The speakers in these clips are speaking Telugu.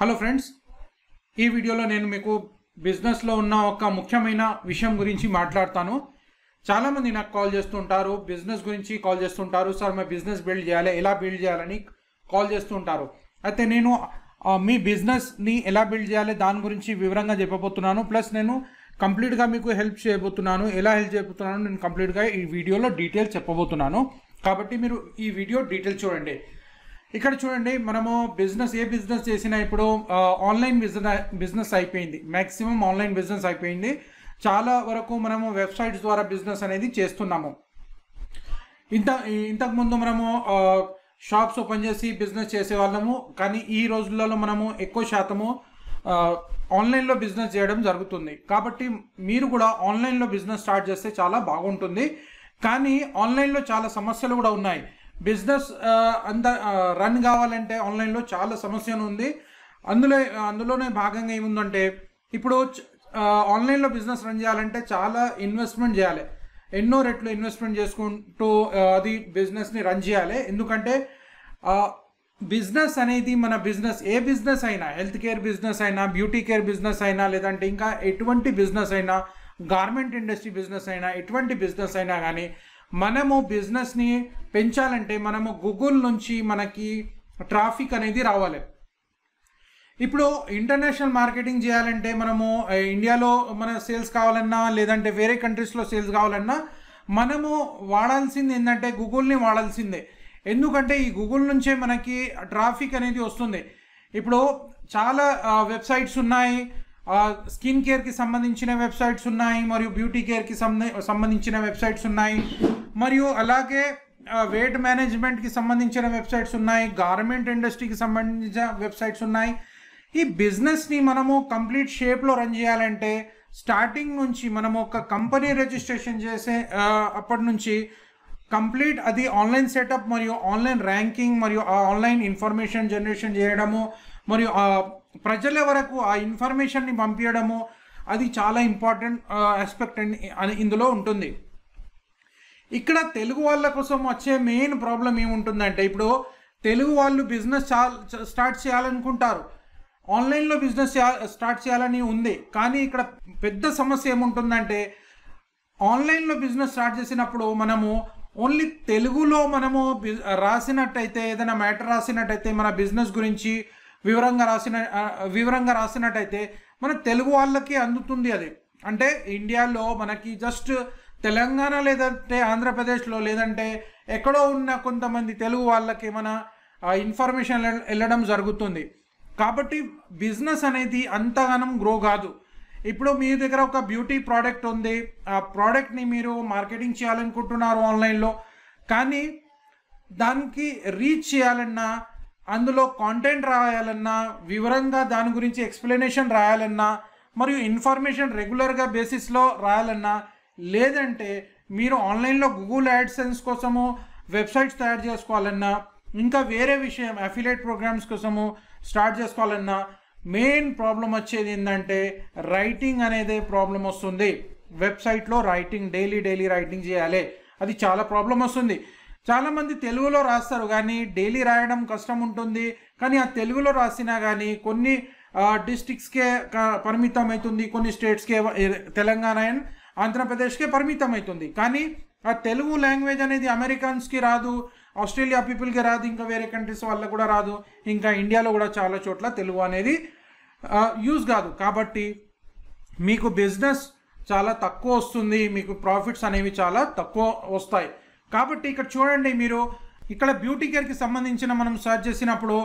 హలో ఫ్రెండ్స్ ఈ వీడియోలో నేను మీకు బిజినెస్లో ఉన్న ఒక ముఖ్యమైన విషయం గురించి మాట్లాడతాను చాలామంది నాకు కాల్ చేస్తుంటారు బిజినెస్ గురించి కాల్ చేస్తుంటారు సార్ మా బిజినెస్ బిల్డ్ చేయాలి ఎలా బిల్డ్ చేయాలని కాల్ చేస్తుంటారు అయితే నేను మీ బిజినెస్ని ఎలా బిల్డ్ చేయాలి దాని గురించి వివరంగా చెప్పబోతున్నాను ప్లస్ నేను కంప్లీట్గా మీకు హెల్ప్ చేయబోతున్నాను ఎలా హెల్ప్ చేయబోతున్నాను నేను కంప్లీట్గా ఈ వీడియోలో డీటెయిల్స్ చెప్పబోతున్నాను కాబట్టి మీరు ఈ వీడియో డీటెయిల్స్ చూడండి ఇక్కడ చూడండి మనము బిజినెస్ ఏ బిజినెస్ చేసినా ఇప్పుడు ఆన్లైన్ బిజినెస్ బిజినెస్ అయిపోయింది మ్యాక్సిమం ఆన్లైన్ బిజినెస్ అయిపోయింది చాలా వరకు మనము వెబ్సైట్స్ ద్వారా బిజినెస్ అనేది చేస్తున్నాము ఇంత ఇంతకుముందు మనము షాప్స్ ఓపెన్ చేసి బిజినెస్ చేసేవాళ్ళము కానీ ఈ రోజులలో మనము ఎక్కువ శాతము ఆన్లైన్లో బిజినెస్ చేయడం జరుగుతుంది కాబట్టి మీరు కూడా ఆన్లైన్లో బిజినెస్ స్టార్ట్ చేస్తే చాలా బాగుంటుంది కానీ ఆన్లైన్లో చాలా సమస్యలు కూడా ఉన్నాయి బిజినెస్ అంద రన్ కావాలంటే ఆన్లైన్లో చాలా సమస్యను ఉంది అందులో అందులోనే భాగంగా ఏముందంటే ఇప్పుడు ఆన్లైన్లో బిజినెస్ రన్ చేయాలంటే చాలా ఇన్వెస్ట్మెంట్ చేయాలి ఎన్నో రెట్లు ఇన్వెస్ట్మెంట్ చేసుకుంటూ అది బిజినెస్ని రన్ చేయాలి ఎందుకంటే బిజినెస్ అనేది మన బిజినెస్ ఏ బిజినెస్ అయినా హెల్త్ కేర్ బిజినెస్ అయినా బ్యూటీ కేర్ బిజినెస్ అయినా లేదంటే ఇంకా ఎటువంటి బిజినెస్ అయినా గార్మెంట్ ఇండస్ట్రీ బిజినెస్ అయినా ఎటువంటి బిజినెస్ అయినా కానీ మనము బిజినెస్ని పెంచాలంటే మనము గూగుల్ నుంచి మనకి ట్రాఫిక్ అనేది రావాలి ఇప్పుడు ఇంటర్నేషనల్ మార్కెటింగ్ చేయాలంటే మనము ఇండియాలో మన సేల్స్ కావాలన్నా లేదంటే వేరే కంట్రీస్లో సేల్స్ కావాలన్నా మనము వాడాల్సింది ఏంటంటే గూగుల్ని వాడాల్సిందే ఎందుకంటే ఈ గూగుల్ నుంచే మనకి ట్రాఫిక్ అనేది వస్తుంది ఇప్పుడు చాలా వెబ్సైట్స్ ఉన్నాయి స్కిన్ కేర్కి సంబంధించిన వెబ్సైట్స్ ఉన్నాయి మరియు బ్యూటీ కేర్కి సంబంధించిన వెబ్సైట్స్ ఉన్నాయి మరియు అలాగే వెయిట్ మేనేజ్మెంట్కి సంబంధించిన వెబ్సైట్స్ ఉన్నాయి గార్మెంట్ ఇండస్ట్రీకి సంబంధించిన వెబ్సైట్స్ ఉన్నాయి ఈ బిజినెస్ని మనము కంప్లీట్ షేప్లో రన్ చేయాలంటే స్టార్టింగ్ నుంచి మనము ఒక కంపెనీ రిజిస్ట్రేషన్ చేసే అప్పటి నుంచి కంప్లీట్ అది ఆన్లైన్ సెటప్ మరియు ఆన్లైన్ ర్యాంకింగ్ మరియు ఆన్లైన్ ఇన్ఫర్మేషన్ జనరేషన్ చేయడము మరియు ప్రజల వరకు ఆ ఇన్ఫర్మేషన్ని పంపించడము అది చాలా ఇంపార్టెంట్ ఆస్పెక్ట్ అని ఇందులో ఉంటుంది ఇక్కడ తెలుగు వాళ్ళ కోసం వచ్చే మెయిన్ ప్రాబ్లం ఏముంటుందంటే ఇప్పుడు తెలుగు వాళ్ళు బిజినెస్ స్టార్ట్ చేయాలనుకుంటారు ఆన్లైన్లో బిజినెస్ స్టార్ట్ చేయాలని ఉంది కానీ ఇక్కడ పెద్ద సమస్య ఏముంటుందంటే ఆన్లైన్లో బిజినెస్ స్టార్ట్ చేసినప్పుడు మనము ఓన్లీ తెలుగులో మనము రాసినట్టయితే ఏదైనా మ్యాటర్ రాసినట్టయితే మన బిజినెస్ గురించి వివరంగా రాసిన వివరంగా రాసినట్టయితే మన తెలుగు వాళ్ళకి అందుతుంది అది అంటే ఇండియాలో మనకి జస్ట్ తెలంగాణ లేదంటే ఆంధ్రప్రదేశ్లో లేదంటే ఎక్కడో ఉన్న కొంతమంది తెలుగు వాళ్ళకి మన ఇన్ఫర్మేషన్ వెళ్ళడం జరుగుతుంది కాబట్టి బిజినెస్ అనేది అంతగానం గ్రో కాదు ఇప్పుడు మీ దగ్గర ఒక బ్యూటీ ప్రోడక్ట్ ఉంది ఆ ప్రోడక్ట్ని మీరు మార్కెటింగ్ చేయాలనుకుంటున్నారు ఆన్లైన్లో కానీ దానికి రీచ్ చేయాలన్నా అందులో కాంటెంట్ రాయాలన్నా వివరంగా దాని గురించి ఎక్స్ప్లెనేషన్ రాయాలన్నా మరియు ఇన్ఫర్మేషన్ రెగ్యులర్గా బేసిస్లో రాయాలన్నా లేదంటే మీరు ఆన్లైన్లో గూగుల్ యాడ్సెన్స్ కోసము వెబ్సైట్స్ తయారు చేసుకోవాలన్నా ఇంకా వేరే విషయం అఫిలేట్ ప్రోగ్రామ్స్ కోసము స్టార్ట్ చేసుకోవాలన్నా మెయిన్ ప్రాబ్లం వచ్చేది ఏంటంటే రైటింగ్ అనేది ప్రాబ్లం వస్తుంది వెబ్సైట్లో రైటింగ్ డైలీ డైలీ రైటింగ్ చేయాలి అది చాలా ప్రాబ్లం వస్తుంది చాలామంది తెలుగులో రాస్తారు కానీ డైలీ రాయడం కష్టం ఉంటుంది కానీ ఆ తెలుగులో రాసినా కానీ కొన్ని డిస్టిక్స్కే పరిమితం అవుతుంది కొన్ని స్టేట్స్కే తెలంగాణ అండ్ ఆంధ్రప్రదేశ్కే పరిమితం అవుతుంది కానీ ఆ తెలుగు లాంగ్వేజ్ అనేది అమెరికన్స్కి రాదు ఆస్ట్రేలియా పీపుల్కి రాదు ఇంకా వేరే కంట్రీస్ వాళ్ళకి కూడా రాదు ఇంకా ఇండియాలో కూడా చాలా చోట్ల తెలుగు అనేది యూజ్ కాదు కాబట్టి మీకు బిజినెస్ చాలా తక్కువ వస్తుంది మీకు ప్రాఫిట్స్ అనేవి చాలా తక్కువ వస్తాయి కాబట్టి ఇక్కడ చూడండి మీరు ఇక్కడ బ్యూటీ కేర్కి సంబంధించిన మనం సర్చ్ చేసినప్పుడు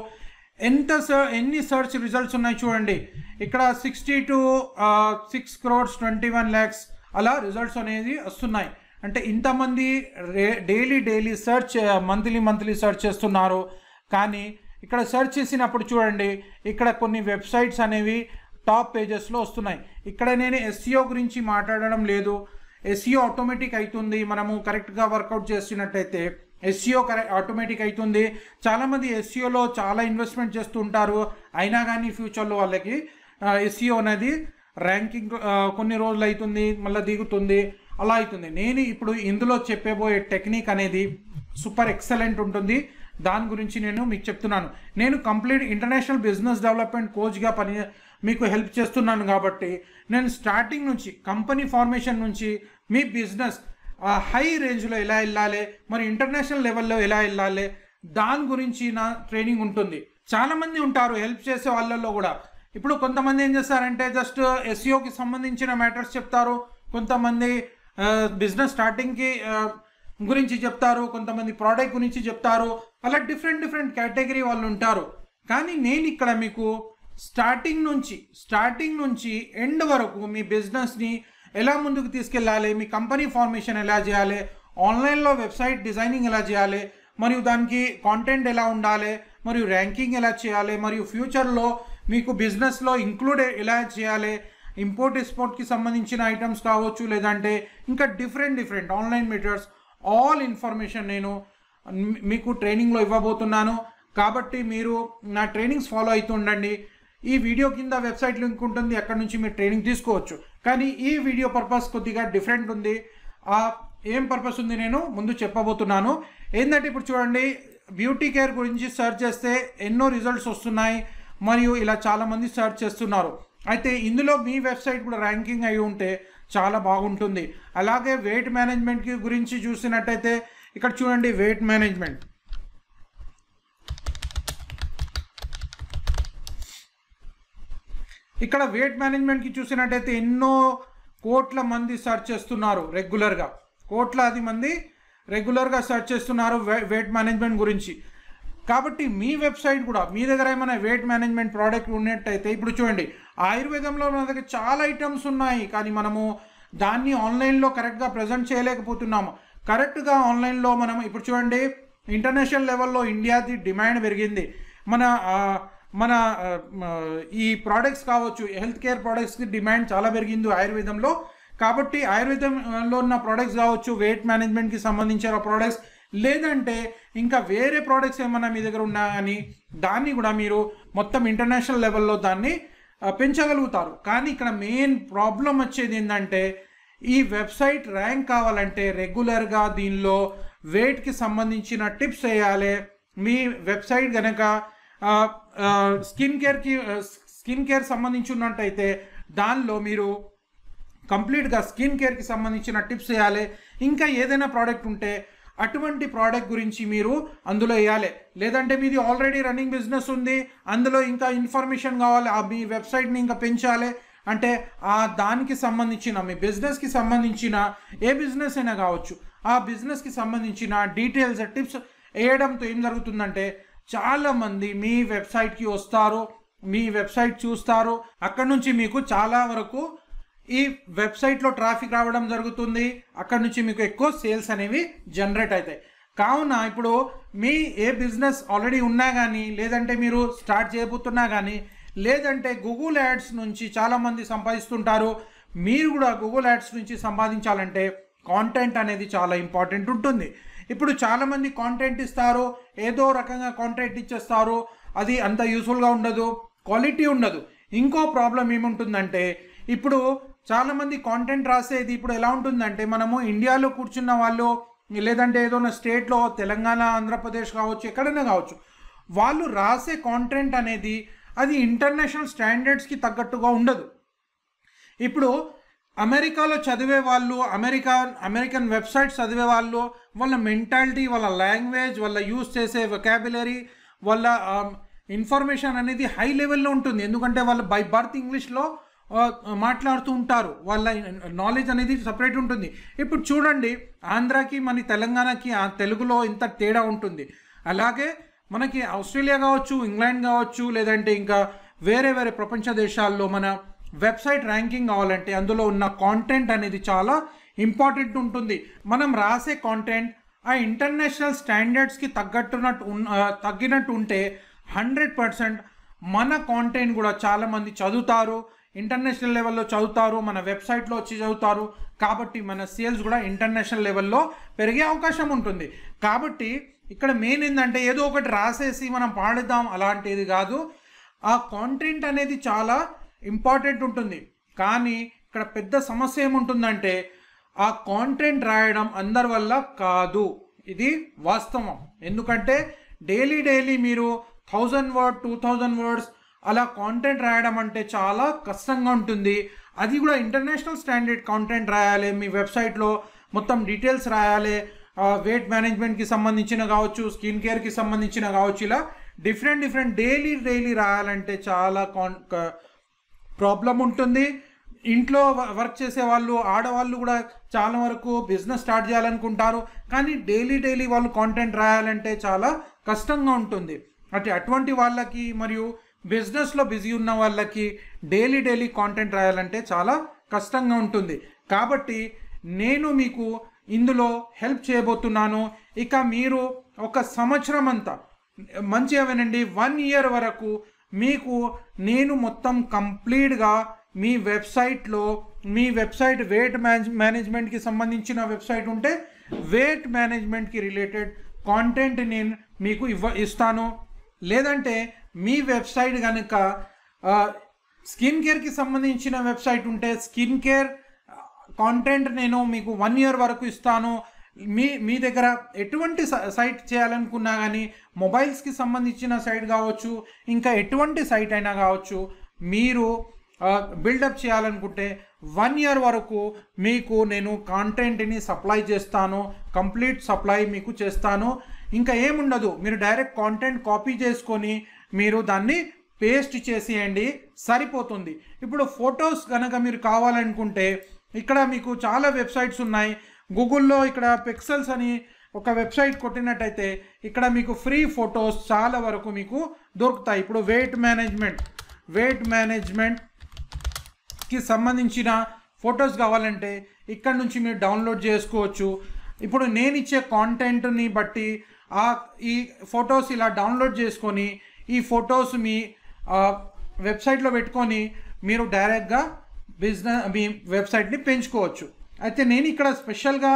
ఎంత ఎన్ని సర్చ్ రిజల్ట్స్ ఉన్నాయి చూడండి ఇక్కడ sixty two six crores twenty one lakhs అలా రిజల్ట్స్ అనేది వస్తున్నాయి అంటే ఇంతమంది daily daily search monthly monthly search చేస్తున్నారు కానీ ఇక్కడ సెర్చ్ చేసినప్పుడు చూడండి ఇక్కడ కొన్ని వెబ్సైట్స్ అనేవి టాప్ పేజెస్లో వస్తున్నాయి ఇక్కడ నేను ఎస్సీఓ e గురించి మాట్లాడడం లేదు ఎస్ఈఓ ఆటోమేటిక్ అవుతుంది మనము కరెక్ట్గా వర్కౌట్ చేసినట్టయితే ఎస్సీఓ కరె ఆటోమేటిక్ అవుతుంది చాలామంది ఎస్సీఓలో e చాలా ఇన్వెస్ట్మెంట్ చేస్తూ ఉంటారు అయినా కానీ ఫ్యూచర్లో వాళ్ళకి ఎస్సీఓ e అనేది ర్యాంకింగ్ కొన్ని రోజులు అవుతుంది మళ్ళీ దిగుతుంది అలా అవుతుంది నేను ఇప్పుడు ఇందులో చెప్పేబోయే టెక్నిక్ అనేది సూపర్ ఎక్సలెంట్ ఉంటుంది దాని గురించి నేను మీకు చెప్తున్నాను నేను కంప్లీట్ ఇంటర్నేషనల్ బిజినెస్ డెవలప్మెంట్ కోచ్గా పని మీకు హెల్ప్ చేస్తున్నాను కాబట్టి నేను స్టార్టింగ్ నుంచి కంపెనీ ఫార్మేషన్ నుంచి మీ బిజినెస్ హై రేంజ్లో ఎలా వెళ్ళాలి మరి ఇంటర్నేషనల్ లెవెల్లో ఎలా వెళ్ళాలి దాని గురించి నా ట్రైనింగ్ ఉంటుంది చాలామంది ఉంటారు హెల్ప్ చేసే వాళ్ళల్లో కూడా ఇప్పుడు కొంతమంది ఏం చేస్తారంటే జస్ట్ ఎస్ఈఓకి e సంబంధించిన మ్యాటర్స్ చెప్తారు కొంతమంది బిజినెస్ స్టార్టింగ్కి గురించి చెప్తారు కొంతమంది ప్రోడక్ట్ గురించి చెప్తారు అలా డిఫరెంట్ డిఫరెంట్ కేటగిరీ వాళ్ళు ఉంటారు కానీ నేను ఇక్కడ మీకు స్టార్టింగ్ నుంచి స్టార్టింగ్ నుంచి ఎండ్ వరకు మీ బిజినెస్ని ఎలా ముందుకు తీసుకెళ్ళాలి మీ కంపెనీ ఫార్మేషన్ ఎలా చేయాలి ఆన్లైన్లో వెబ్సైట్ డిజైనింగ్ ఎలా చేయాలి మరియు దానికి కాంటెంట్ ఎలా ఉండాలి మరియు ర్యాంకింగ్ ఎలా చేయాలి మరియు ఫ్యూచర్లో మీకు బిజినెస్లో ఇంక్లూడ్ ఎలా చేయాలి ఇంపోర్ట్ ఎక్స్పోర్ట్కి సంబంధించిన ఐటమ్స్ కావచ్చు లేదంటే ఇంకా different different online matters all information నేను మీకు ట్రైనింగ్లో ఇవ్వబోతున్నాను కాబట్టి మీరు నా ట్రైనింగ్స్ ఫాలో అవుతూ ఉండండి ఈ వీడియో కింద వెబ్సైట్ లింక్ ఉంటుంది అక్కడ నుంచి మీరు ట్రైనింగ్ తీసుకోవచ్చు కానీ ఈ వీడియో పర్పస్ కొద్దిగా డిఫరెంట్ ఉంది ఆ ఏం పర్పస్ ఉంది నేను ముందు చెప్పబోతున్నాను ఏంటంటే ఇప్పుడు చూడండి బ్యూటీ కేర్ గురించి సెర్చ్ చేస్తే ఎన్నో రిజల్ట్స్ వస్తున్నాయి మరియు ఇలా చాలామంది సెర్చ్ చేస్తున్నారు అయితే ఇందులో మీ వెబ్సైట్ కూడా ర్యాంకింగ్ అయి ఉంటే చాలా బాగుంటుంది అలాగే వెయిట్ మేనేజ్మెంట్కి గురించి చూసినట్టయితే ఇక్కడ చూడండి వెయిట్ మేనేజ్మెంట్ ఇక్కడ వెయిట్ మేనేజ్మెంట్కి చూసినట్టయితే ఎన్నో కోట్ల మంది సెర్చ్ చేస్తున్నారు రెగ్యులర్గా కోట్లాది మంది రెగ్యులర్గా సెర్చ్ చేస్తున్నారు వెయిట్ మేనేజ్మెంట్ గురించి కాబట్టి మీ వెబ్సైట్ కూడా మీ దగ్గర ఏమైనా వెయిట్ మేనేజ్మెంట్ ప్రోడక్ట్ ఉన్నట్టయితే ఇప్పుడు చూడండి ఆయుర్వేదంలో మన దగ్గర చాలా ఐటమ్స్ ఉన్నాయి కానీ మనము దాన్ని ఆన్లైన్లో కరెక్ట్గా ప్రజెంట్ చేయలేకపోతున్నాము కరెక్ట్గా ఆన్లైన్లో మనం ఇప్పుడు చూడండి ఇంటర్నేషనల్ లెవెల్లో ఇండియాది డిమాండ్ పెరిగింది మన మన ఈ ప్రోడక్ట్స్ కావచ్చు హెల్త్ కేర్ ప్రోడక్ట్స్కి డిమాండ్ చాలా పెరిగింది ఆయుర్వేదంలో కాబట్టి ఆయుర్వేదంలో ఉన్న ప్రోడక్ట్స్ కావచ్చు వెయిట్ మేనేజ్మెంట్కి సంబంధించిన ప్రోడక్ట్స్ లేదంటే ఇంకా వేరే ప్రోడక్ట్స్ ఏమైనా మీ దగ్గర ఉన్నా కానీ దాన్ని కూడా మీరు మొత్తం ఇంటర్నేషనల్ లెవెల్లో దాన్ని పెంచగలుగుతారు కానీ ఇక్కడ మెయిన్ ప్రాబ్లం వచ్చేది ఏంటంటే ఈ వెబ్సైట్ ర్యాంక్ కావాలంటే రెగ్యులర్గా దీనిలో వెయిట్కి సంబంధించిన టిప్స్ వేయాలి మీ వెబ్సైట్ కనుక స్కిన్ కేర్కి స్కిన్ కేర్ సంబంధించి ఉన్నట్టయితే దానిలో మీరు కంప్లీట్గా స్కిన్ కేర్కి సంబంధించిన టిప్స్ వేయాలి ఇంకా ఏదైనా ప్రోడక్ట్ ఉంటే అటువంటి ప్రోడక్ట్ గురించి మీరు అందులో వేయాలి లేదంటే మీది ఆల్రెడీ రన్నింగ్ బిజినెస్ ఉంది అందులో ఇంకా ఇన్ఫర్మేషన్ కావాలి ఆ మీ వెబ్సైట్ని ఇంకా పెంచాలి అంటే ఆ దానికి సంబంధించిన మీ బిజినెస్కి సంబంధించిన ఏ బిజినెస్ అయినా కావచ్చు ఆ బిజినెస్కి సంబంధించిన డీటెయిల్స్ టిప్స్ వేయడంతో ఏం జరుగుతుందంటే చాలామంది మీ వెబ్సైట్కి వస్తారు మీ వెబ్సైట్ చూస్తారు అక్కడ నుంచి మీకు చాలా వరకు ఈ వెబ్సైట్లో ట్రాఫిక్ రావడం జరుగుతుంది అక్కడ నుంచి మీకు ఎక్కువ సేల్స్ అనేవి జనరేట్ అవుతాయి కావున ఇప్పుడు మీ ఏ బిజినెస్ ఆల్రెడీ ఉన్నా కానీ లేదంటే మీరు స్టార్ట్ చేయబోతున్నా కానీ లేదంటే గూగుల్ యాడ్స్ నుంచి చాలామంది సంపాదిస్తుంటారు మీరు కూడా గూగుల్ యాడ్స్ నుంచి సంపాదించాలంటే కాంటెంట్ అనేది చాలా ఇంపార్టెంట్ ఉంటుంది ఇప్పుడు చాలామంది కాంటెంట్ ఇస్తారు ఏదో రకంగా కాంటెంట్ ఇచ్చేస్తారు అది అంత యూస్ఫుల్గా ఉండదు క్వాలిటీ ఉండదు ఇంకో ప్రాబ్లం ఏముంటుందంటే ఇప్పుడు చాలామంది కాంటెంట్ రాసేది ఇప్పుడు ఎలా ఉంటుందంటే మనము ఇండియాలో కూర్చున్న వాళ్ళు లేదంటే ఏదో స్టేట్లో తెలంగాణ ఆంధ్రప్రదేశ్ కావచ్చు ఎక్కడైనా కావచ్చు వాళ్ళు రాసే కాంటెంట్ అనేది అది ఇంటర్నేషనల్ స్టాండర్డ్స్కి తగ్గట్టుగా ఉండదు ఇప్పుడు అమెరికాలో చదివే వాళ్ళు అమెరికా అమెరికన్ వెబ్సైట్స్ చదివే వాళ్ళు వాళ్ళ మెంటాలిటీ వాళ్ళ లాంగ్వేజ్ వాళ్ళ యూస్ చేసే వెకాబులరీ వాళ్ళ ఇన్ఫర్మేషన్ అనేది హై లెవెల్లో ఉంటుంది ఎందుకంటే వాళ్ళు బై బర్త్ ఇంగ్లీష్లో మాట్లాడుతూ ఉంటారు వాళ్ళ నాలెడ్జ్ అనేది సపరేట్ ఉంటుంది ఇప్పుడు చూడండి ఆంధ్రాకి మన తెలంగాణకి తెలుగులో ఇంత తేడా ఉంటుంది అలాగే మనకి ఆస్ట్రేలియా కావచ్చు ఇంగ్లాండ్ కావచ్చు లేదంటే ఇంకా వేరే వేరే ప్రపంచ దేశాల్లో మన వెబ్సైట్ ర్యాంకింగ్ కావాలంటే అందులో ఉన్న కాంటెంట్ అనేది చాలా ఇంపార్టెంట్ ఉంటుంది మనం రాసే కాంటెంట్ ఆ ఇంటర్నేషనల్ స్టాండర్డ్స్కి తగ్గట్టున్నట్టు తగ్గినట్టు ఉంటే హండ్రెడ్ పర్సెంట్ మన కాంటెంట్ కూడా చాలామంది చదువుతారు ఇంటర్నేషనల్ లెవెల్లో చదువుతారు మన వెబ్సైట్లో వచ్చి చదువుతారు కాబట్టి మన సేల్స్ కూడా ఇంటర్నేషనల్ లెవెల్లో పెరిగే అవకాశం ఉంటుంది కాబట్టి ఇక్కడ మెయిన్ ఏంటంటే ఏదో ఒకటి రాసేసి మనం పాడిద్దాం అలాంటిది కాదు ఆ కాంటెంట్ అనేది చాలా ఇంపార్టెంట్ ఉంటుంది కానీ ఇక్కడ పెద్ద సమస్య ఏముంటుందంటే ఆ కాంటెంట్ రాయడం అందరి వల్ల కాదు ఇది వాస్తవం ఎందుకంటే డైలీ డైలీ మీరు thousand word two thousand words అలా కాంటెంట్ రాయడం అంటే చాలా కష్టంగా ఉంటుంది అది కూడా ఇంటర్నేషనల్ స్టాండర్డ్ కాంటెంట్ రాయాలి మీ వెబ్సైట్లో మొత్తం డీటెయిల్స్ రాయాలి వెయిట్ మేనేజ్మెంట్కి సంబంధించిన కావచ్చు స్కిన్ కేర్కి సంబంధించిన కావచ్చు ఇలా డిఫరెంట్ డిఫరెంట్ డైలీ డైలీ రాయాలంటే చాలా కాన్ ప్రాబ్లం ఉంటుంది ఇంట్లో వర్క్ చేసే వాళ్ళు ఆడవాళ్ళు కూడా చాలా వరకు బిజినెస్ స్టార్ట్ చేయాలనుకుంటారు కానీ డైలీ డైలీ వాళ్ళు కాంటెంట్ రాయాలంటే చాలా కష్టంగా ఉంటుంది అంటే అటువంటి వాళ్ళకి మరియు బిజినెస్లో బిజీ ఉన్న వాళ్ళకి డైలీ డైలీ కాంటెంట్ రాయాలంటే చాలా కష్టంగా ఉంటుంది కాబట్టి నేను మీకు ఇందులో హెల్ప్ చేయబోతున్నాను ఇక మీరు ఒక సంవత్సరం అంతా మంచి వినండి వన్ ఇయర్ వరకు మీకు నేను మొత్తం కంప్లీట్గా మీ వెబ్సైట్లో మీ వెబ్సైట్ వెయిట్ మేనేజ్ మేనేజ్మెంట్కి సంబంధించిన వెబ్సైట్ ఉంటే వెయిట్ మేనేజ్మెంట్కి రిలేటెడ్ కాంటెంట్ నేను మీకు ఇవ్వ ఇస్తాను లేదంటే మీ వెబ్సైట్ కనుక స్కిన్ కేర్కి సంబంధించిన వెబ్సైట్ ఉంటే స్కిన్ కేర్ కాంటెంట్ నేను మీకు వన్ ఇయర్ వరకు ఇస్తాను మీ మీ దగ్గర ఎటువంటి సైట్ చేయాలనుకున్నా కానీ మొబైల్స్కి సంబంధించిన సైట్ కావచ్చు ఇంకా ఎటువంటి సైట్ అయినా కావచ్చు మీరు బిల్డప్ చేయాలనుకుంటే వన్ ఇయర్ వరకు మీకు నేను కాంటెంట్ని సప్లై చేస్తాను కంప్లీట్ సప్లై మీకు చేస్తాను ఇంకా ఏముండదు మీరు డైరెక్ట్ కాంటెంట్ కాపీ చేసుకొని మీరు దాన్ని పేస్ట్ చేసేయండి సరిపోతుంది ఇప్పుడు ఫొటోస్ కనుక మీరు కావాలనుకుంటే ఇక్కడ మీకు చాలా వెబ్సైట్స్ ఉన్నాయి గూగుల్లో ఇక్కడ పిక్సెల్స్ అని ఒక వెబ్సైట్ కొట్టినట్టయితే ఇక్కడ మీకు ఫ్రీ ఫొటోస్ చాలా వరకు మీకు దొరుకుతాయి ఇప్పుడు వెయిట్ మేనేజ్మెంట్ వెయిట్ మేనేజ్మెంట్కి సంబంధించిన ఫొటోస్ కావాలంటే ఇక్కడ నుంచి మీరు డౌన్లోడ్ చేసుకోవచ్చు ఇప్పుడు నేను ఇచ్చే కాంటెంట్ని బట్టి ఆ ఈ ఫొటోస్ ఇలా డౌన్లోడ్ చేసుకొని ఈ ఫొటోస్ మీ వెబ్సైట్లో పెట్టుకొని మీరు డైరెక్ట్గా బిజినెస్ మీ వెబ్సైట్ని పెంచుకోవచ్చు అయితే నేను ఇక్కడ స్పెషల్గా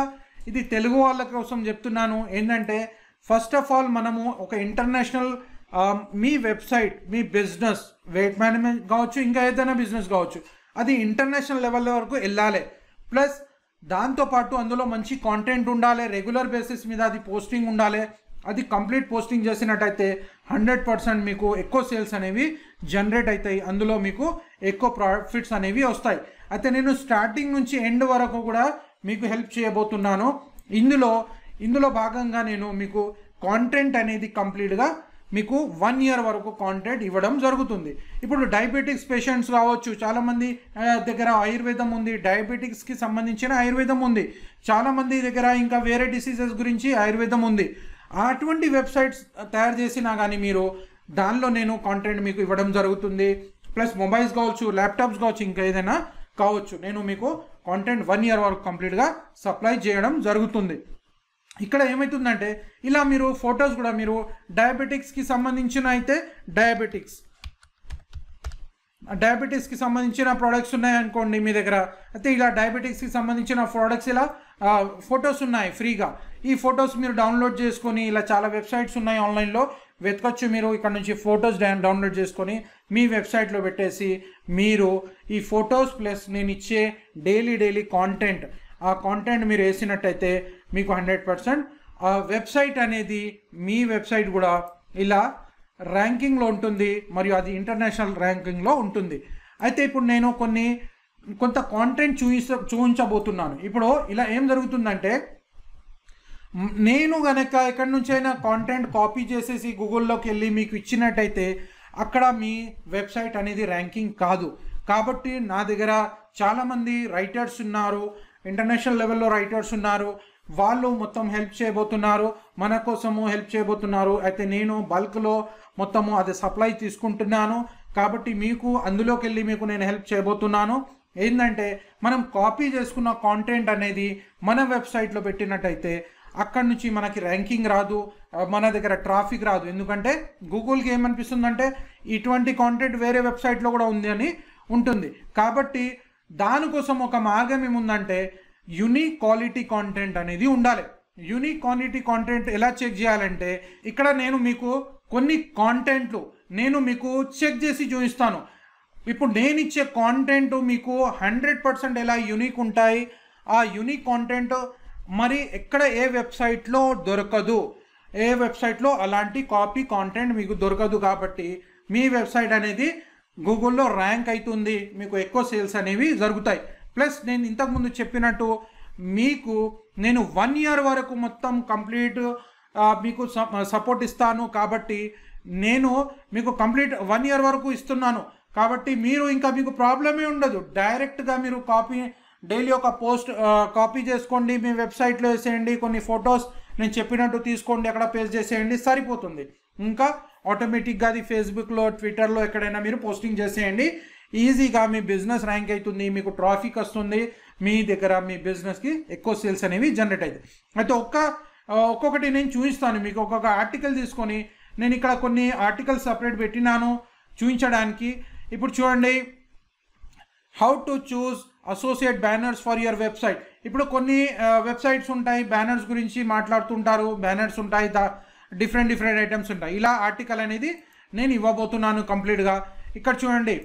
ఇది తెలుగు వాళ్ళ కోసం చెప్తున్నాను ఏంటంటే ఫస్ట్ ఆఫ్ ఆల్ మనము ఒక ఇంటర్నేషనల్ మీ వెబ్సైట్ మీ బిజినెస్ వెయిట్ మేనేజ్మెంట్ కావచ్చు ఇంకా ఏదైనా బిజినెస్ కావచ్చు అది ఇంటర్నేషనల్ లెవెల్ వరకు వెళ్ళాలి ప్లస్ దాంతోపాటు అందులో మంచి కాంటెంట్ ఉండాలి రెగ్యులర్ బేసిస్ మీద అది పోస్టింగ్ ఉండాలి అది కంప్లీట్ పోస్టింగ్ చేసినట్టయితే హండ్రెడ్ పర్సెంట్ మీకు ఎక్కువ సేల్స్ అనేవి జనరేట్ అవుతాయి అందులో మీకు ఎక్కువ ప్రాఫిట్స్ అనేవి వస్తాయి అయితే నేను స్టార్టింగ్ నుంచి ఎండ్ వరకు కూడా మీకు హెల్ప్ చేయబోతున్నాను ఇందులో ఇందులో భాగంగా నేను మీకు కాంటెంట్ అనేది కంప్లీట్గా మీకు వన్ ఇయర్ వరకు కాంటెంట్ ఇవ్వడం జరుగుతుంది ఇప్పుడు డయాబెటిక్స్ పేషెంట్స్ కావచ్చు చాలామంది దగ్గర ఆయుర్వేదం ఉంది డయాబెటిక్స్కి సంబంధించిన ఆయుర్వేదం ఉంది చాలామంది దగ్గర ఇంకా వేరే డిసీజెస్ గురించి ఆయుర్వేదం ఉంది అటువంటి వెబ్సైట్స్ తయారు చేసినా కానీ మీరు దానిలో నేను కాంటెంట్ మీకు ఇవ్వడం జరుగుతుంది ప్లస్ మొబైల్స్ కావచ్చు ల్యాప్టాప్స్ కావచ్చు ఇంకా ఏదైనా కావచ్చు నేను మీకు కాంటెంట్ వన్ ఇయర్ వరకు కంప్లీట్గా సప్లై చేయడం జరుగుతుంది ఇక్కడ ఏమవుతుందంటే ఇలా మీరు ఫొటోస్ కూడా మీరు డయాబెటిక్స్కి సంబంధించిన అయితే డయాబెటిక్స్ డయాబెటీస్కి సంబంధించిన ప్రోడక్ట్స్ ఉన్నాయనుకోండి మీ దగ్గర అయితే ఇలా డయాబెటిక్స్కి సంబంధించిన ప్రోడక్ట్స్ ఇలా ఫొటోస్ ఉన్నాయి ఫ్రీగా ఈ ఫొటోస్ మీరు డౌన్లోడ్ చేసుకొని ఇలా చాలా వెబ్సైట్స్ ఉన్నాయి ఆన్లైన్లో వెతకొచ్చు మీరు ఇక్కడ నుంచి ఫొటోస్ డౌన్లోడ్ చేసుకొని మీ వెబ్సైట్లో పెట్టేసి మీరు ఈ ఫొటోస్ ప్లస్ నేను ఇచ్చే డైలీ డైలీ కాంటెంట్ ఆ కాంటెంట్ మీరు వేసినట్టయితే మీకు హండ్రెడ్ పర్సెంట్ ఆ వెబ్సైట్ అనేది మీ వెబ్సైట్ కూడా ఇలా ర్యాంకింగ్లో ఉంటుంది మరియు అది ఇంటర్నేషనల్ ర్యాంకింగ్లో ఉంటుంది అయితే ఇప్పుడు నేను కొన్ని కొంత కాంటెంట్ చూపించ చూపించబోతున్నాను ఇప్పుడు ఇలా ఏం జరుగుతుందంటే నేను కనుక ఎక్కడి నుంచైనా కాంటెంట్ కాపీ చేసేసి గూగుల్లోకి వెళ్ళి మీకు ఇచ్చినట్టయితే అక్కడ మీ వెబ్సైట్ అనేది ర్యాంకింగ్ కాదు కాబట్టి నా దగ్గర చాలామంది రైటర్స్ ఉన్నారు ఇంటర్నేషనల్ లెవెల్లో రైటర్స్ ఉన్నారు వాళ్ళు మొత్తం హెల్ప్ చేయబోతున్నారు మన కోసము హెల్ప్ చేయబోతున్నారు అయితే నేను బల్క్లో మొత్తము అది సప్లై తీసుకుంటున్నాను కాబట్టి మీకు అందులోకి వెళ్ళి మీకు నేను హెల్ప్ చేయబోతున్నాను ఏంటంటే మనం కాపీ చేసుకున్న కాంటెంట్ అనేది మన వెబ్సైట్లో పెట్టినట్టయితే అక్కడి నుంచి మనకి ర్యాంకింగ్ రాదు మన దగ్గర ట్రాఫిక్ రాదు ఎందుకంటే గూగుల్కి ఏమనిపిస్తుందంటే ఇటువంటి కాంటెంట్ వేరే వెబ్సైట్లో కూడా ఉంది అని ఉంటుంది కాబట్టి దానికోసం ఒక మార్గం ఏముందంటే యునిక్ క్వాలిటీ కాంటెంట్ అనేది ఉండాలి యూనిక్ క్వాలిటీ కాంటెంట్ ఎలా చెక్ చేయాలంటే ఇక్కడ నేను మీకు కొన్ని కాంటెంట్లు నేను మీకు చెక్ చేసి చూపిస్తాను ఇప్పుడు నేను ఇచ్చే కాంటెంట్ మీకు హండ్రెడ్ పర్సెంట్ ఎలా యూనిక్ ఉంటాయి ఆ యునిక్ కాంటెంట్ మరి ఎక్కడ ఏ వెబ్సైట్లో దొరకదు ఏ వెబ్సైట్లో అలాంటి కాపీ కాంటెంట్ మీకు దొరకదు కాబట్టి మీ వెబ్సైట్ అనేది గూగుల్లో ర్యాంక్ అవుతుంది మీకు ఎక్కువ సేల్స్ అనేవి జరుగుతాయి ప్లస్ నేను ఇంతకుముందు చెప్పినట్టు మీకు నేను వన్ ఇయర్ వరకు మొత్తం కంప్లీట్ మీకు సపోర్ట్ ఇస్తాను కాబట్టి నేను మీకు కంప్లీట్ వన్ ఇయర్ వరకు ఇస్తున్నాను కాబట్టి మీరు ఇంకా మీకు ప్రాబ్లమే ఉండదు డైరెక్ట్గా మీరు కాపీ డైలీ ఒక పోస్ట్ కాపీ చేసుకోండి మీ వెబ్సైట్లో వేసేయండి కొన్ని ఫొటోస్ నేను చెప్పినట్టు తీసుకోండి అక్కడ పేస్ట్ చేసేయండి సరిపోతుంది ఇంకా ఆటోమేటిక్గా అది ఫేస్బుక్లో ట్విట్టర్లో ఎక్కడైనా మీరు పోస్టింగ్ చేసేయండి ఈజీగా మీ బిజినెస్ ర్యాంక్ అవుతుంది మీకు ట్రాఫిక్ వస్తుంది మీ దగ్గర మీ బిజినెస్కి ఎక్కువ సేల్స్ అనేవి జనరేట్ అవుతాయి అయితే ఒక్క ఒక్కొక్కటి నేను చూపిస్తాను మీకు ఒక్కొక్క ఆర్టికల్ తీసుకొని నేను ఇక్కడ కొన్ని ఆర్టికల్స్ సపరేట్ పెట్టినాను చూపించడానికి ఇప్పుడు చూడండి how to choose associate banners for your website ఇప్పుడు కొన్ని వెబ్సైట్స్ ఉంటాయి బ్యానర్స్ గురించి మాట్లాడుతుంటారు బ్యానర్స్ ఉంటాయి ద డిఫరెంట్ డిఫరెంట్ ఐటమ్స్ ఉంటాయి ఇలా ఆర్టికల్ అనేది నేను ఇవ్వబోతున్నాను కంప్లీట్గా ఇక్కడ చూడండి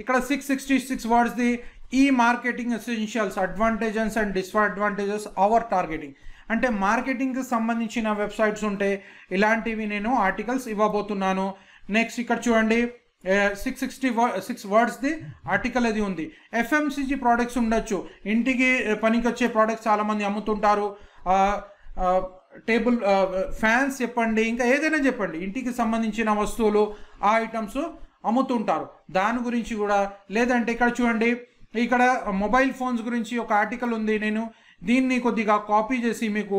ఇక్కడ సిక్స్ సిక్స్టీ సిక్స్ వర్డ్స్ది ఈ marketing essentials advantages and disadvantages our targeting అంటే మార్కెటింగ్కి సంబంధించిన వెబ్సైట్స్ ఉంటే ఇలాంటివి నేను ఆర్టికల్స్ ఇవ్వబోతున్నాను నెక్స్ట్ ఇక్కడ చూడండి సిక్స్ సిక్స్టీ సిక్స్ వర్డ్స్ది ఆర్టికల్ అది ఉంది ఎఫ్ఎంసీజీ ప్రోడక్ట్స్ ఉండొచ్చు ఇంటికి పనికి వచ్చే ప్రోడక్ట్స్ చాలామంది అమ్ముతుంటారు టేబుల్ ఫ్యాన్స్ చెప్పండి ఇంకా ఏదైనా చెప్పండి ఇంటికి సంబంధించిన వస్తువులు ఆ ఐటమ్స్ అమ్ముతుంటారు దాని గురించి కూడా లేదంటే ఇక్కడ చూడండి ఇక్కడ మొబైల్ ఫోన్స్ గురించి ఒక ఆర్టికల్ ఉంది నేను దీన్ని కొద్దిగా కాపీ చేసి మీకు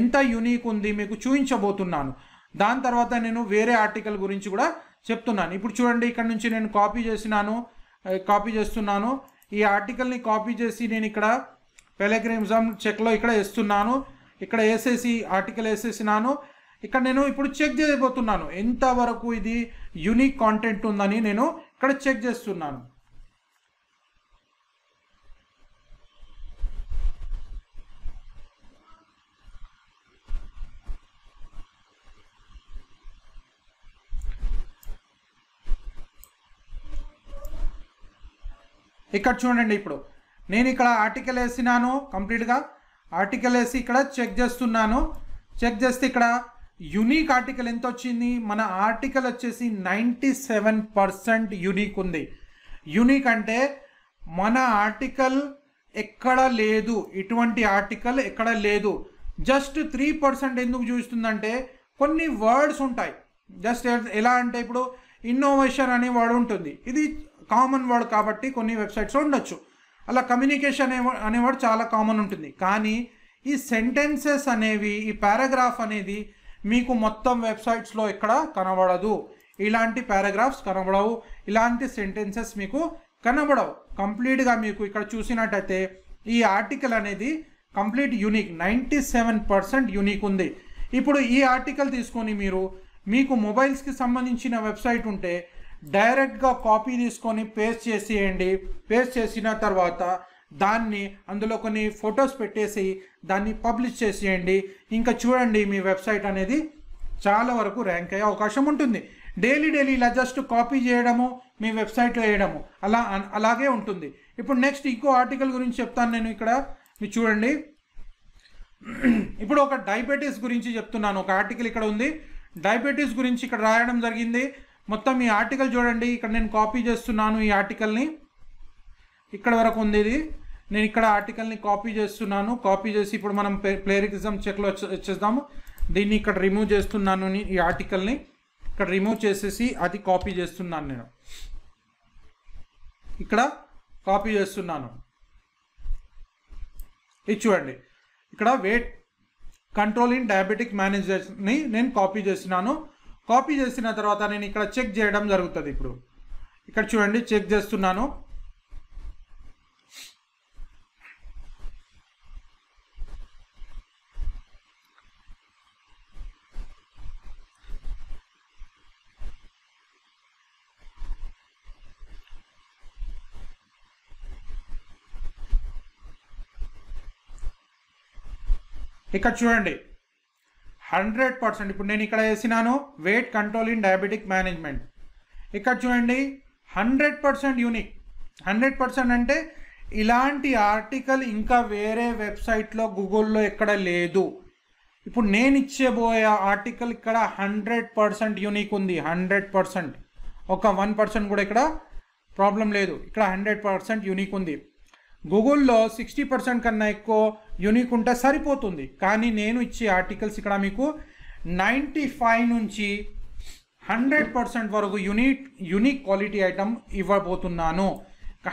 ఎంత యునీక్ ఉంది మీకు చూపించబోతున్నాను దాని తర్వాత నేను వేరే ఆర్టికల్ గురించి కూడా చెప్తున్నాను ఇప్పుడు చూడండి ఇక్కడ నుంచి నేను కాపీ చేసినాను కాపీ చేస్తున్నాను ఈ ఆర్టికల్ని కాపీ చేసి నేను ఇక్కడ ఎగ్జామ్ చెక్లో ఇక్కడ వేస్తున్నాను ఇక్కడ వేసేసి ఆర్టికల్ వేసేసినాను ఇక్కడ నేను ఇప్పుడు చెక్ చేయబోతున్నాను ఎంతవరకు ఇది యూనిక్ కాంటెంట్ ఉందని నేను ఇక్కడ చెక్ చేస్తున్నాను ఇక్కడ చూడండి ఇప్పుడు నేను ఇక్కడ ఆర్టికల్ వేసినాను కంప్లీట్గా ఆర్టికల్ వేసి ఇక్కడ చెక్ చేస్తున్నాను చెక్ చేస్తే ఇక్కడ యునీక్ ఆర్టికల్ ఎంత వచ్చింది మన ఆర్టికల్ వచ్చేసి నైంటీ సెవెన్ పర్సెంట్ ఉంది యునీక్ అంటే మన ఆర్టికల్ ఎక్కడ లేదు ఇటువంటి ఆర్టికల్ ఎక్కడ లేదు జస్ట్ త్రీ పర్సెంట్ ఎందుకు చూస్తుందంటే కొన్ని వర్డ్స్ ఉంటాయి జస్ట్ ఎలా అంటే ఇప్పుడు ఇన్నోవేషన్ అనే వర్డ్ ఉంటుంది ఇది కామన్ వర్డ్ కాబట్టి కొన్ని వెబ్సైట్స్ ఉండొచ్చు అలా కమ్యూనికేషన్ అనే వర్డ్ చాలా కామన్ ఉంటుంది కానీ ఈ సెంటెన్సెస్ అనేవి ఈ పారాగ్రాఫ్ అనేది మీకు మొత్తం వెబ్సైట్స్లో ఇక్కడ కనబడదు ఇలాంటి పారాగ్రాఫ్స్ కనబడవు ఇలాంటి సెంటెన్సెస్ మీకు కనబడవు కంప్లీట్గా మీకు ఇక్కడ చూసినట్టయితే ఈ ఆర్టికల్ అనేది complete unique ninety seven percent unique ఉంది ఇప్పుడు ఈ ఆర్టికల్ తీసుకొని మీరు మీకు మొబైల్స్కి సంబంధించిన వెబ్సైట్ ఉంటే డైరెక్ట్గా కాపీ తీసుకొని పేస్ట్ చేసేయండి పేస్ట్ చేసిన తర్వాత దాన్ని అందులో కొన్ని ఫొటోస్ పెట్టేసి దాన్ని పబ్లిష్ చేసేయండి ఇంకా చూడండి మీ వెబ్సైట్ అనేది చాలా వరకు ర్యాంక్ అయ్యే అవకాశం ఉంటుంది డైలీ డైలీ ఇలా జస్ట్ కాపీ చేయడము మీ వెబ్సైట్లో వేయడము అలా అలాగే ఉంటుంది ఇప్పుడు నెక్స్ట్ ఇంకో ఆర్టికల్ గురించి చెప్తాను నేను ఇక్కడ మీరు చూడండి ఇప్పుడు ఒక డయాబెటీస్ గురించి చెప్తున్నాను ఒక ఆర్టికల్ ఇక్కడ ఉంది డయాబెటీస్ గురించి ఇక్కడ రాయడం జరిగింది మొత్తం ఈ ఆర్టికల్ చూడండి ఇక్కడ నేను కాపీ చేస్తున్నాను ఈ ఆర్టికల్ని ఇక్కడ వరకు ఉంది ఇది నేను ఇక్కడ ఆర్టికల్ని కాపీ చేస్తున్నాను కాపీ చేసి ఇప్పుడు మనం ప్లేరికిజం చెక్లో వచ్చేద్దాము దీన్ని ఇక్కడ రిమూవ్ చేస్తున్నాను ఈ ఆర్టికల్ని ఇక్కడ రిమూవ్ చేసేసి అది కాపీ చేస్తున్నాను నేను ఇక్కడ కాపీ చేస్తున్నాను ఇది చూడండి ఇక్కడ వెయిట్ కంట్రోల్ ఇన్ డయాబెటిక్ మేనేజర్ని నేను కాపీ చేస్తున్నాను కాపీ చేసిన తర్వాత నేను ఇక్కడ చెక్ చేయడం జరుగుతుంది ఇప్పుడు ఇక్కడ చూడండి చెక్ చేస్తున్నాను ఇక్కడ చూడండి హండ్రెడ్ పర్సెంట్ ఇప్పుడు నేను ఇక్కడ వేసినాను weight control in diabetic management ఇక్కడ చూడండి hundred percent unique hundred percent అంటే ఇలాంటి ఆర్టికల్ ఇంకా వేరే వెబ్సైట్లో గూగుల్లో ఎక్కడ లేదు ఇప్పుడు నేను ఇచ్చేబోయే ఆర్టికల్ ఇక్కడ హండ్రెడ్ పర్సెంట్ యూనిక్ ఉంది హండ్రెడ్ పర్సెంట్ ఒక వన్ పర్సెంట్ కూడా ఇక్కడ ప్రాబ్లం లేదు ఇక్కడ హండ్రెడ్ పర్సెంట్ యూనిక్ ఉంది గూగుల్లో సిక్స్టీ పర్సెంట్ కన్నా ఎక్కువ యూనిక్ ఉంటే సరిపోతుంది కానీ నేను ఇచ్చే ఆర్టికల్స్ ఇక్కడ మీకు నైంటీ ఫైవ్ నుంచి హండ్రెడ్ పర్సెంట్ వరకు యూనిక్ యూనిక్ క్వాలిటీ ఐటమ్ ఇవ్వబోతున్నాను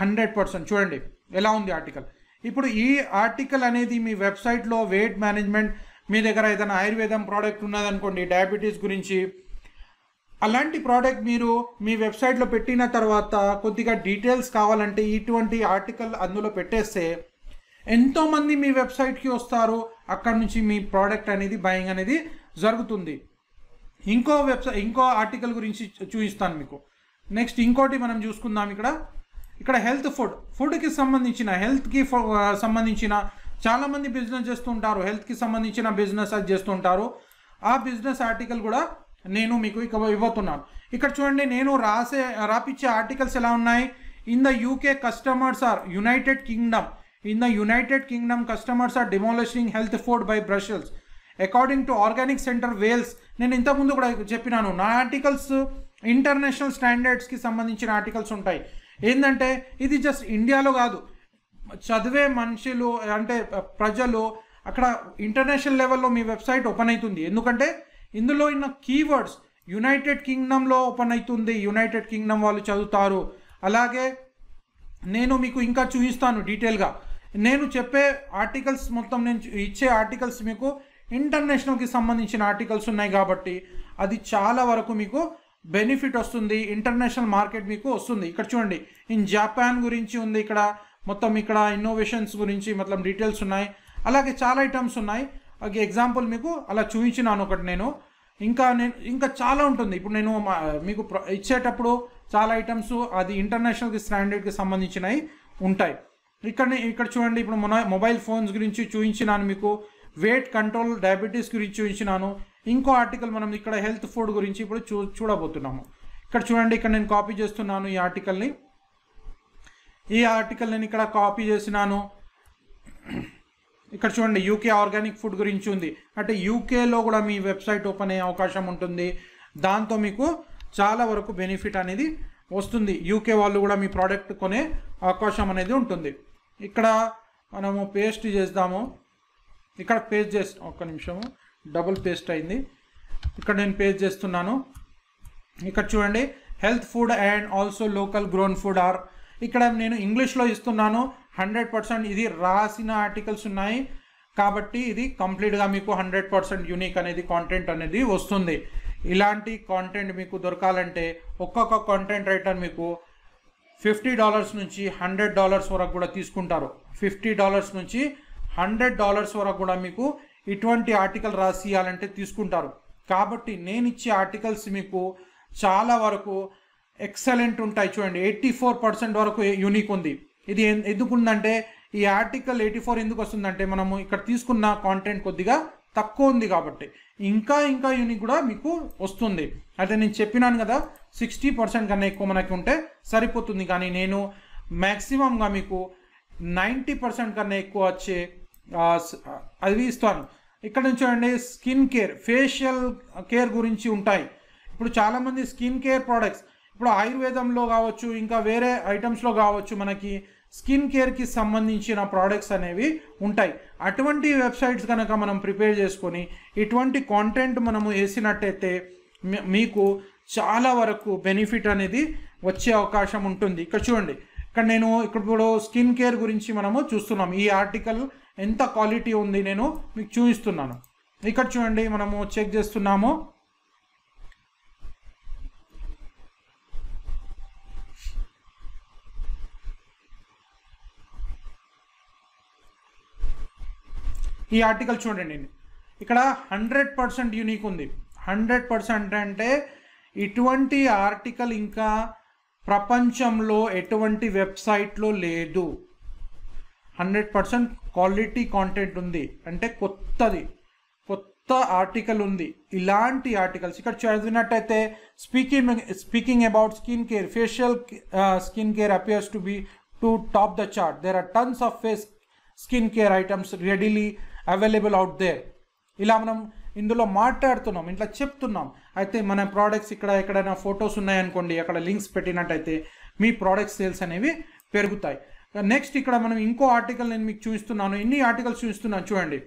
హండ్రెడ్ పర్సెంట్ చూడండి ఎలా ఉంది ఆర్టికల్ ఇప్పుడు ఈ ఆర్టికల్ అనేది మీ వెబ్సైట్లో వెయిట్ మేనేజ్మెంట్ మీ దగ్గర ఏదైనా ఆయుర్వేదం ప్రోడక్ట్ ఉన్నదనుకోండి డయాబెటీస్ గురించి అలాంటి ప్రోడక్ట్ మీరు మీ వెబ్సైట్లో పెట్టిన తర్వాత కొద్దిగా డీటెయిల్స్ కావాలంటే ఇటువంటి ఆర్టికల్ అందులో పెట్టేస్తే ఎంతోమంది మీ వెబ్సైట్కి వస్తారు అక్కడ నుంచి మీ ప్రోడక్ట్ అనేది బయింగ్ అనేది జరుగుతుంది ఇంకో వెబ్సైట్ ఇంకో ఆర్టికల్ గురించి చూపిస్తాను మీకు నెక్స్ట్ ఇంకోటి మనం చూసుకుందాం ఇక్కడ ఇక్కడ హెల్త్ ఫుడ్ ఫుడ్కి సంబంధించిన హెల్త్కి సంబంధించిన చాలామంది బిజినెస్ చేస్తుంటారు హెల్త్కి సంబంధించిన బిజినెస్ అది చేస్తుంటారు ఆ బిజినెస్ ఆర్టికల్ కూడా నేను మీకు ఇక ఇవ్వతున్నాను ఇక్కడ చూడండి నేను రాసే రాపిచ్చే ఆర్టికల్స్ ఎలా ఉన్నాయి in the UK customers are United Kingdom in the United Kingdom customers are demolishing health food by bushels according to Organic Centre Wales నేను ఇంతకుముందు కూడా చెప్పినాను నా ఆర్టికల్స్ ఇంటర్నేషనల్ స్టాండర్డ్స్కి సంబంధించిన ఆర్టికల్స్ ఉంటాయి ఏంటంటే ఇది జస్ట్ ఇండియాలో కాదు చదివే మనుషులు అంటే ప్రజలు అక్కడ ఇంటర్నేషనల్ లెవెల్లో మీ వెబ్సైట్ ఓపెన్ అవుతుంది ఎందుకంటే ఇందులో ఉన్న కీవర్డ్స్ యునైటెడ్ కింగ్డమ్లో ఓపెన్ అవుతుంది యునైటెడ్ కింగ్డమ్ వాళ్ళు చదువుతారు అలాగే నేను మీకు ఇంకా చూపిస్తాను డీటెయిల్గా నేను చెప్పే ఆర్టికల్స్ మొత్తం నేను ఇచ్చే ఆర్టికల్స్ మీకు ఇంటర్నేషనల్కి సంబంధించిన ఆర్టికల్స్ ఉన్నాయి కాబట్టి అది చాలా వరకు మీకు బెనిఫిట్ వస్తుంది ఇంటర్నేషనల్ మార్కెట్ మీకు వస్తుంది ఇక్కడ చూడండి ఇన్ జపాన్ గురించి ఉంది ఇక్కడ మొత్తం ఇక్కడ ఇన్నోవేషన్స్ గురించి మొత్తం డీటెయిల్స్ ఉన్నాయి అలాగే చాలా ఐటమ్స్ ఉన్నాయి ఒక ఎగ్జాంపుల్ మీకు అలా చూపించినాను ఒకటి నేను ఇంకా నేను ఇంకా చాలా ఉంటుంది ఇప్పుడు నేను మీకు ఇచ్చేటప్పుడు చాలా ఐటమ్స్ అది ఇంటర్నేషనల్కి స్టాండర్డ్కి సంబంధించినవి ఉంటాయి ఇక్కడ ఇక్కడ చూడండి ఇప్పుడు మొన్న మొబైల్ ఫోన్స్ గురించి చూపించినాను మీకు వెయిట్ కంట్రోల్ డయాబెటీస్ గురించి చూపించినాను ఇంకో ఆర్టికల్ మనం ఇక్కడ హెల్త్ ఫుడ్ గురించి ఇప్పుడు చూ చూడబోతున్నాము ఇక్కడ చూడండి ఇక్కడ నేను కాపీ చేస్తున్నాను ఈ ఆర్టికల్ని ఈ ఆర్టికల్ నేను ఇక్కడ కాపీ చేసినాను ఇక్కడ చూడండి యూకే ఆర్గానిక్ ఫుడ్ గురించి ఉంది అంటే యూకేలో కూడా మీ వెబ్సైట్ ఓపెన్ అయ్యే అవకాశం ఉంటుంది దాంతో మీకు చాలా వరకు బెనిఫిట్ అనేది వస్తుంది యూకే వాళ్ళు కూడా మీ ప్రోడక్ట్ కొనే అవకాశం అనేది ఉంటుంది ఇక్కడ మనము పేస్ట్ చేద్దాము ఇక్కడ పేస్ట్ చేస్తాం ఒక్క నిమిషము డబుల్ పేస్ట్ అయింది ఇక్కడ నేను పేస్ట్ చేస్తున్నాను ఇక్కడ చూడండి health food and also local grown food are ఇక్కడ నేను ఇంగ్లీష్లో ఇస్తున్నాను హండ్రెడ్ పర్సెంట్ ఇది రాసిన ఆర్టికల్స్ ఉన్నాయి కాబట్టి ఇది కంప్లీట్గా మీకు హండ్రెడ్ పర్సెంట్ యూనిక్ అనేది కాంటెంట్ అనేది వస్తుంది ఇలాంటి కాంటెంట్ మీకు దొరకాలంటే ఒక్కొక్క కాంటెంట్ రైటర్ మీకు ఫిఫ్టీ డాలర్స్ నుంచి హండ్రెడ్ డాలర్స్ వరకు కూడా తీసుకుంటారు ఫిఫ్టీ డాలర్స్ నుంచి హండ్రెడ్ డాలర్స్ వరకు కూడా మీకు ఇటువంటి ఆర్టికల్ రాసియాలంటే తీసుకుంటారు కాబట్టి నేను ఇచ్చే ఆర్టికల్స్ మీకు చాలా వరకు ఎక్సలెంట్ ఉంటాయి చూడండి ఎయిటీ ఫోర్ పర్సెంట్ వరకు యూనిక్ ఉంది ఇది ఎందుకుందంటే ఈ ఆర్టికల్ ఎయిటీ ఫోర్ ఎందుకు వస్తుందంటే మనము ఇక్కడ తీసుకున్న కాంటెంట్ కొద్దిగా తక్కువ ఉంది కాబట్టి ఇంకా ఇంకా యూనిక్ కూడా మీకు వస్తుంది అయితే నేను చెప్పినాను కదా సిక్స్టీ పర్సెంట్ కన్నా ఎక్కువ మనకి ఉంటే సరిపోతుంది కానీ నేను మ్యాక్సిమంగా మీకు నైంటీ పర్సెంట్ కన్నా ఎక్కువ వచ్చే అది ఇస్తాను ఇక్కడ నుంచి చూడండి స్కిన్ కేర్ ఫేషియల్ కేర్ గురించి ఉంటాయి ఇప్పుడు చాలామంది స్కిన్ కేర్ ప్రోడక్ట్స్ ఇప్పుడు ఆయుర్వేదంలో కావచ్చు ఇంకా వేరే ఐటమ్స్లో కావచ్చు మనకి స్కిన్ కేర్కి సంబంధించిన ప్రోడక్ట్స్ అనేవి ఉంటాయి అటువంటి వెబ్సైట్స్ కనుక మనం ప్రిపేర్ చేసుకొని ఇటువంటి కాంటెంట్ మనము వేసినట్టయితే మీకు చాలా వరకు బెనిఫిట్ అనేది వచ్చే అవకాశం ఉంటుంది ఇక్కడ చూడండి ఇక్కడ నేను ఇప్పుడు స్కిన్ కేర్ గురించి మనము చూస్తున్నాం ఈ ఆర్టికల్ ఎంత క్వాలిటీ ఉంది నేను మీకు చూపిస్తున్నాను ఇక్కడ చూడండి మనము చెక్ చేస్తున్నాము ఈ ఆర్టికల్ చూడండి ఇక్కడ హండ్రెడ్ పర్సెంట్ యూనిక్ ఉంది హండ్రెడ్ పర్సెంట్ అంటే ఇటువంటి ఆర్టికల్ ఇంకా ప్రపంచంలో ఎటువంటి వెబ్సైట్లో లేదు హండ్రెడ్ పర్సెంట్ క్వాలిటీ కాంటెంట్ ఉంది అంటే కొత్తది కొత్త ఆర్టికల్ ఉంది ఇలాంటి ఆర్టికల్స్ ఇక్కడ చదివినట్టయితే speaking speaking about skin care facial skin care appears to be to top the chart there are tons of face skin care items readily available out there ఇలా మనం ఇందులో మాట్లాడుతున్నాం ఇంట్లో చెప్తున్నాం అయితే మన ప్రోడక్ట్స్ ఇక్కడ ఎక్కడైనా ఫొటోస్ ఉన్నాయనుకోండి అక్కడ లింక్స్ పెట్టినట్టయితే మీ ప్రోడక్ట్ సేల్స్ అనేవి పెరుగుతాయి నెక్స్ట్ ఇక్కడ మనం ఇంకో ఆర్టికల్ నేను మీకు చూపిస్తున్నాను ఎన్ని ఆర్టికల్స్ చూపిస్తున్నాను చూడండి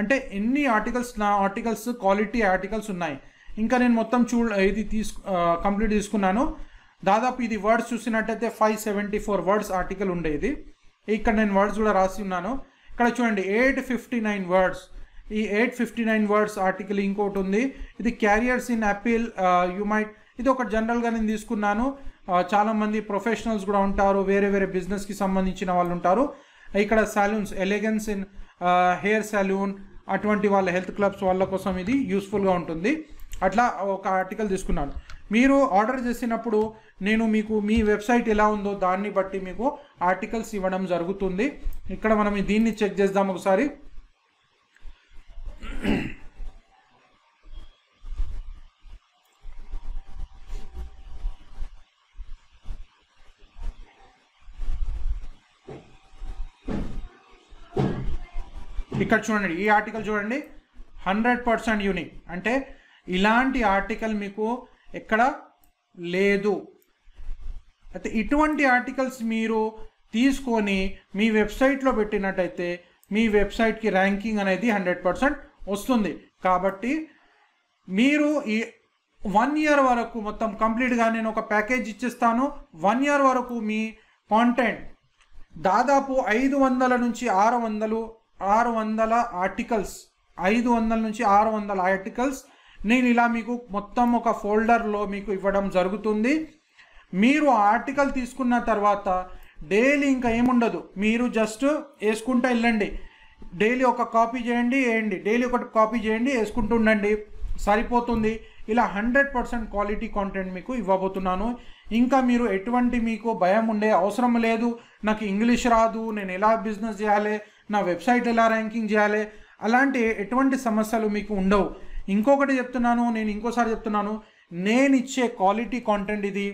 అంటే ఎన్ని ఆర్టికల్స్ నా ఆర్టికల్స్ క్వాలిటీ ఆర్టికల్స్ ఉన్నాయి ఇంకా నేను మొత్తం చూ ఇది తీసు కంప్లీట్ తీసుకున్నాను దాదాపు ఇది వర్డ్స్ చూసినట్టయితే five seventy four words article ఉండేది ఇక్కడ నేను వర్డ్స్ కూడా రాసి ఉన్నాను ఇక్కడ చూడండి ఎయిట్ ఫిఫ్టీ నైన్ వర్డ్స్ ఈ eight fifty nine words article ఇంకోటి ఉంది ఇది careers in appeal you might ఇది ఒక జనరల్గా నేను తీసుకున్నాను uh, చాలామంది ప్రొఫెషనల్స్ కూడా ఉంటారు వేరే వేరే బిజినెస్కి సంబంధించిన వాళ్ళు ఉంటారు ఇక్కడ salons elegance in hair salon అటువంటి వాళ్ళ హెల్త్ క్లబ్స్ వాళ్ళ కోసం ఇది యూస్ఫుల్గా ఉంటుంది అట్లా ఒక ఆర్టికల్ తీసుకున్నాను మీరు ఆర్డర్ చేసినప్పుడు నేను మీకు మీ వెబ్సైట్ ఎలా ఉందో దాన్ని బట్టి మీకు ఆర్టికల్స్ ఇవ్వడం జరుగుతుంది ఇక్కడ మనం దీన్ని చెక్ చేద్దాం ఒకసారి ఇక్కడ చూడండి ఈ ఆర్టికల్ చూడండి హండ్రెడ్ పర్సెంట్ యూనిక్ అంటే ఇలాంటి ఆర్టికల్ మీకు ఎక్కడ లేదు అయితే ఇటువంటి ఆర్టికల్స్ మీరు తీసుకొని మీ వెబ్సైట్లో పెట్టినట్టయితే మీ వెబ్సైట్కి ర్యాంకింగ్ అనేది హండ్రెడ్ పర్సెంట్ వస్తుంది కాబట్టి మీరు ఈ వన్ ఇయర్ వరకు మొత్తం కంప్లీట్గా నేను ఒక ప్యాకేజ్ ఇచ్చిస్తాను వన్ ఇయర్ వరకు మీ కాంటెంట్ దాదాపు ఐదు వందల నుంచి ఆరు వందలు ఆరు వందల ఆర్టికల్స్ ఐదు వందల నుంచి ఆరు వందల ఆర్టికల్స్ నేను ఇలా మీకు మొత్తం ఒక ఫోల్డర్లో మీకు ఇవ్వడం జరుగుతుంది మీరు ఆర్టికల్ తీసుకున్న తర్వాత డైలీ ఇంకా ఏముండదు మీరు జస్ట్ వేసుకుంటూ వెళ్ళండి డైలీ ఒక కాపీ చేయండి వేయండి డైలీ ఒకటి కాపీ చేయండి వేసుకుంటూ ఉండండి సరిపోతుంది ఇలా హండ్రెడ్ పర్సెంట్ క్వాలిటీ కాంటెంట్ మీకు ఇవ్వబోతున్నాను ఇంకా మీరు ఎటువంటి మీకు భయం ఉండే అవసరం లేదు నాకు ఇంగ్లీష్ రాదు నేను ఎలా బిజినెస్ చేయాలి నా వెబ్సైట్ ఎలా ర్యాంకింగ్ చేయాలి అలాంటి ఎటువంటి సమస్యలు మీకు ఉండవు ఇంకొకటి చెప్తున్నాను నేను ఇంకోసారి చెప్తున్నాను నేను ఇచ్చే క్వాలిటీ కాంటెంట్ ఇది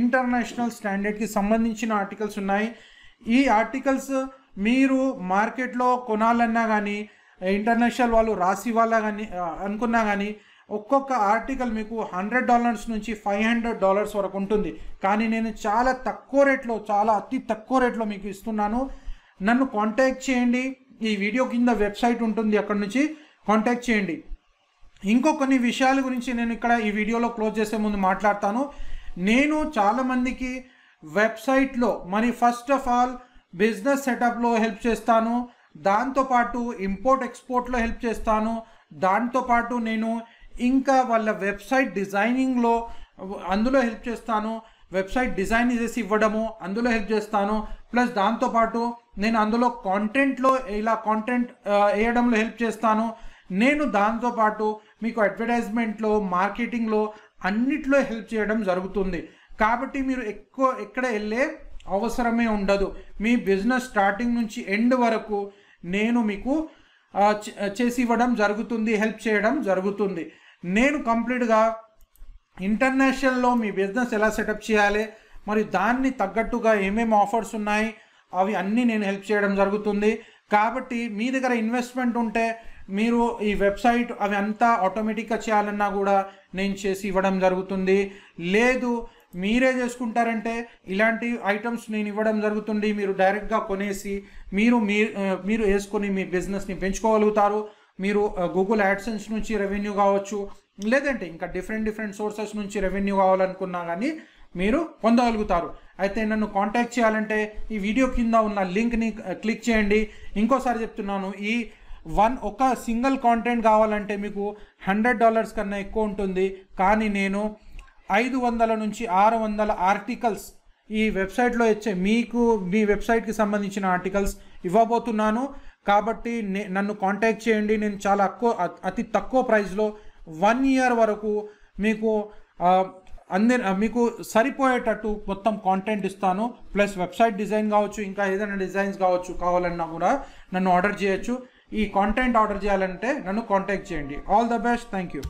ఇంటర్నేషనల్ స్టాండర్డ్కి సంబంధించిన ఆర్టికల్స్ ఉన్నాయి ఈ ఆర్టికల్స్ మీరు మార్కెట్లో కొనాలన్నా కానీ ఇంటర్నేషనల్ వాళ్ళు రాసి ఇవ్వాలా కానీ అనుకున్నా కానీ ఒక్కొక్క ఆర్టికల్ మీకు హండ్రెడ్ డాలర్స్ నుంచి ఫైవ్ హండ్రెడ్ డాలర్స్ వరకు ఉంటుంది కానీ నేను చాలా తక్కువ రేట్లో చాలా అతి తక్కువ రేట్లో మీకు ఇస్తున్నాను నన్ను కాంటాక్ట్ చేయండి ఈ వీడియో కింద వెబ్సైట్ ఉంటుంది అక్కడ నుంచి కాంటాక్ట్ చేయండి ఇంకో కొన్ని విషయాల గురించి నేను ఇక్కడ ఈ వీడియోలో క్లోజ్ చేసే ముందు మాట్లాడతాను నేను చాలామందికి వెబ్సైట్లో మరి ఫస్ట్ ఆఫ్ ఆల్ బిజినెస్ సెటప్లో హెల్ప్ చేస్తాను దాంతోపాటు ఇంపోర్ట్ ఎక్స్పోర్ట్లో హెల్ప్ చేస్తాను దాంతోపాటు నేను ఇంకా వాళ్ళ వెబ్సైట్ డిజైనింగ్లో అందులో హెల్ప్ చేస్తాను వెబ్సైట్ డిజైన్ చేసి ఇవ్వడము అందులో హెల్ప్ చేస్తాను ప్లస్ దాంతోపాటు నేను అందులో కాంటెంట్లో ఇలా కాంటెంట్ వేయడంలో హెల్ప్ చేస్తాను నేను దాంతోపాటు మీకు అడ్వర్టైజ్మెంట్లో మార్కెటింగ్లో అన్నిట్లో హెల్ప్ చేయడం జరుగుతుంది కాబట్టి మీరు ఎక్కువ ఎక్కడ వెళ్ళే అవసరమే ఉండదు మీ బిజినెస్ స్టార్టింగ్ నుంచి ఎండ్ వరకు నేను మీకు చేసి ఇవ్వడం జరుగుతుంది హెల్ప్ చేయడం జరుగుతుంది నేను కంప్లీట్గా ఇంటర్నేషనల్లో మీ బిజినెస్ ఎలా సెటప్ చేయాలి మరి దాన్ని తగ్గట్టుగా ఏమేమి ఆఫర్స్ ఉన్నాయి అవి అన్నీ నేను హెల్ప్ చేయడం జరుగుతుంది కాబట్టి మీ దగ్గర ఇన్వెస్ట్మెంట్ ఉంటే మీరు ఈ వెబ్సైట్ అవి అంతా ఆటోమేటిక్గా చేయాలన్నా కూడా నేను చేసి ఇవ్వడం జరుగుతుంది లేదు మీరే చేసుకుంటారంటే ఇలాంటి ఐటమ్స్ నేను ఇవ్వడం జరుగుతుంది మీరు డైరెక్ట్గా కొనేసి మీరు మీరు వేసుకొని మీ బిజినెస్ని పెంచుకోగలుగుతారు మీరు గూగుల్ యాడ్సెన్స్ నుంచి రెవెన్యూ కావచ్చు లేదంటే ఇంకా డిఫరెంట్ డిఫరెంట్ సోర్సెస్ నుంచి రెవెన్యూ కావాలనుకున్నా కానీ మీరు పొందగలుగుతారు అయితే నన్ను కాంటాక్ట్ చేయాలంటే ఈ వీడియో కింద ఉన్న లింక్ని క్లిక్ చేయండి ఇంకోసారి చెప్తున్నాను ఈ వన్ ఒక సింగిల్ కాంటెంట్ కావాలంటే మీకు హండ్రెడ్ డాలర్స్ కన్నా ఎక్కువ ఉంటుంది కానీ నేను ఐదు వందల నుంచి ఆరు వందల ఆర్టికల్స్ ఈ వెబ్సైట్లో ఇచ్చే మీకు మీ వెబ్సైట్కి సంబంధించిన ఆర్టికల్స్ ఇవ్వబోతున్నాను కాబట్టి నన్ను కాంటాక్ట్ చేయండి నేను చాలా తక్కువ అతి తక్కువ ప్రైస్లో వన్ ఇయర్ వరకు మీకు అంది మీకు సరిపోయేటట్టు మొత్తం కాంటెంట్ ఇస్తాను ప్లస్ వెబ్సైట్ డిజైన్ కావచ్చు ఇంకా ఏదైనా డిజైన్స్ కావచ్చు కావాలన్నా కూడా నన్ను ఆర్డర్ చేయొచ్చు ఈ కాంటెంట్ ఆర్డర్ చేయాలంటే నన్ను కాంటాక్ట్ చేయండి all the best thank you